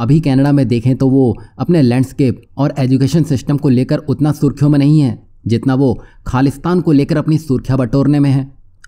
अभी कनाडा में देखें तो वो अपने लैंडस्केप और एजुकेशन सिस्टम को लेकर उतना सुर्खियों में नहीं है जितना वो खालिस्तान को लेकर अपनी सुर्खियाँ बटोरने में है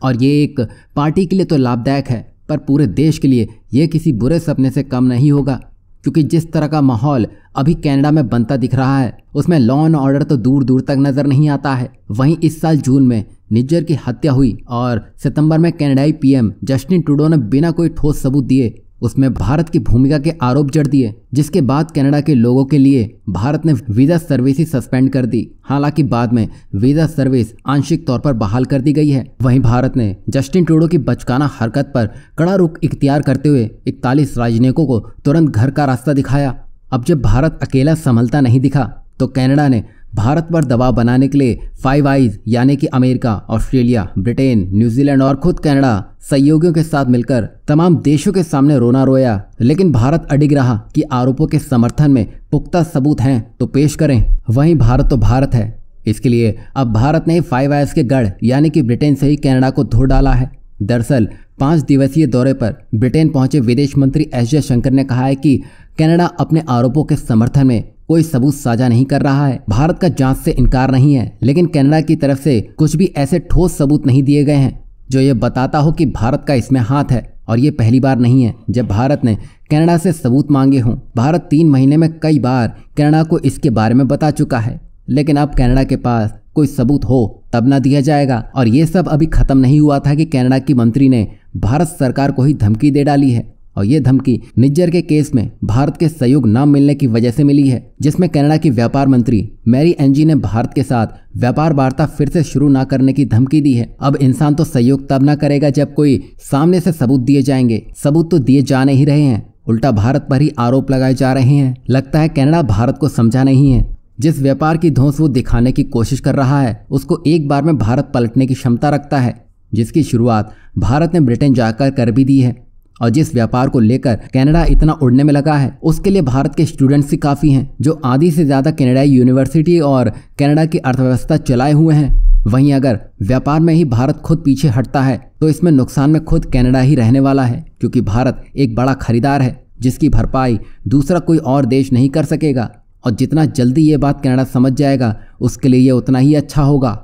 और ये एक पार्टी के लिए तो लाभदायक है पर पूरे देश के लिए यह किसी बुरे सपने से कम नहीं होगा क्योंकि जिस तरह का माहौल अभी कनाडा में बनता दिख रहा है उसमें लॉ एंड ऑर्डर तो दूर दूर तक नज़र नहीं आता है वहीं इस साल जून में निज्जर की हत्या हुई और सितंबर में कनाडाई पीएम जस्टिन ट्रूडो ने बिना कोई ठोस सबूत दिए उसमें भारत की भूमिका के आरोप जड़ दिए जिसके बाद कनाडा के लोगों के लिए भारत ने वीज़ा सर्विस ही सस्पेंड कर दी हालांकि बाद में वीज़ा सर्विस आंशिक तौर पर बहाल कर दी गई है वहीं भारत ने जस्टिन ट्रूडो की बचकाना हरकत पर कड़ा रुख इख्तियार करते हुए इकतालीस राजनयिकों को तुरंत घर का रास्ता दिखाया अब जब भारत अकेला संभलता नहीं दिखा तो कैनेडा ने भारत पर दबाव बनाने के लिए फाइव आइज यानी कि अमेरिका ऑस्ट्रेलिया ब्रिटेन न्यूजीलैंड और खुद कनाडा सहयोगियों के साथ मिलकर तमाम देशों के सामने रोना रोया लेकिन भारत अडिग रहा कि आरोपों के समर्थन में पुख्ता सबूत हैं तो पेश करें वहीं भारत तो भारत है इसके लिए अब भारत ने फाइव आइज के गढ़ यानी कि ब्रिटेन से ही कनाडा को धो डाला है दरअसल पाँच दिवसीय दौरे पर ब्रिटेन पहुंचे विदेश मंत्री एस जयशंकर ने कहा है कि कनाडा अपने आरोपों के समर्थन में कोई सबूत साझा नहीं कर रहा है भारत का जांच से इनकार नहीं है लेकिन कनाडा की तरफ से कुछ भी ऐसे ठोस सबूत नहीं दिए गए हैं जो ये बताता हो कि भारत का इसमें हाथ है और ये पहली बार नहीं है जब भारत ने कनाडा से सबूत मांगे हों भारत तीन महीने में कई बार कनाडा को इसके बारे में बता चुका है लेकिन अब कनाडा के पास कोई सबूत हो तब ना दिया जाएगा और ये सब अभी खत्म नहीं हुआ था कि कनाडा की मंत्री ने भारत सरकार को ही धमकी दे डाली है और ये धमकी निज्जर के केस में भारत के सहयोग न मिलने की वजह से मिली है जिसमें कनाडा की व्यापार मंत्री मैरी एनजी ने भारत के साथ व्यापार वार्ता फिर से शुरू न करने की धमकी दी है अब इंसान तो सहयोग तब ना करेगा जब कोई सामने से सबूत दिए जाएंगे सबूत तो दिए जा नहीं रहे हैं उल्टा भारत पर ही आरोप लगाए जा रहे हैं लगता है कनाडा भारत को समझा नहीं है जिस व्यापार की धौंस वो दिखाने की कोशिश कर रहा है उसको एक बार में भारत पलटने की क्षमता रखता है जिसकी शुरुआत भारत ने ब्रिटेन जाकर कर भी दी है और जिस व्यापार को लेकर कनाडा इतना उड़ने में लगा है उसके लिए भारत के स्टूडेंट्स ही काफ़ी हैं जो आधी से ज़्यादा कनाडाई यूनिवर्सिटी और कनाडा की अर्थव्यवस्था चलाए हुए हैं वहीं अगर व्यापार में ही भारत खुद पीछे हटता है तो इसमें नुकसान में खुद कनाडा ही रहने वाला है क्योंकि भारत एक बड़ा खरीदार है जिसकी भरपाई दूसरा कोई और देश नहीं कर सकेगा और जितना जल्दी ये बात कनाडा समझ जाएगा उसके लिए ये उतना ही अच्छा होगा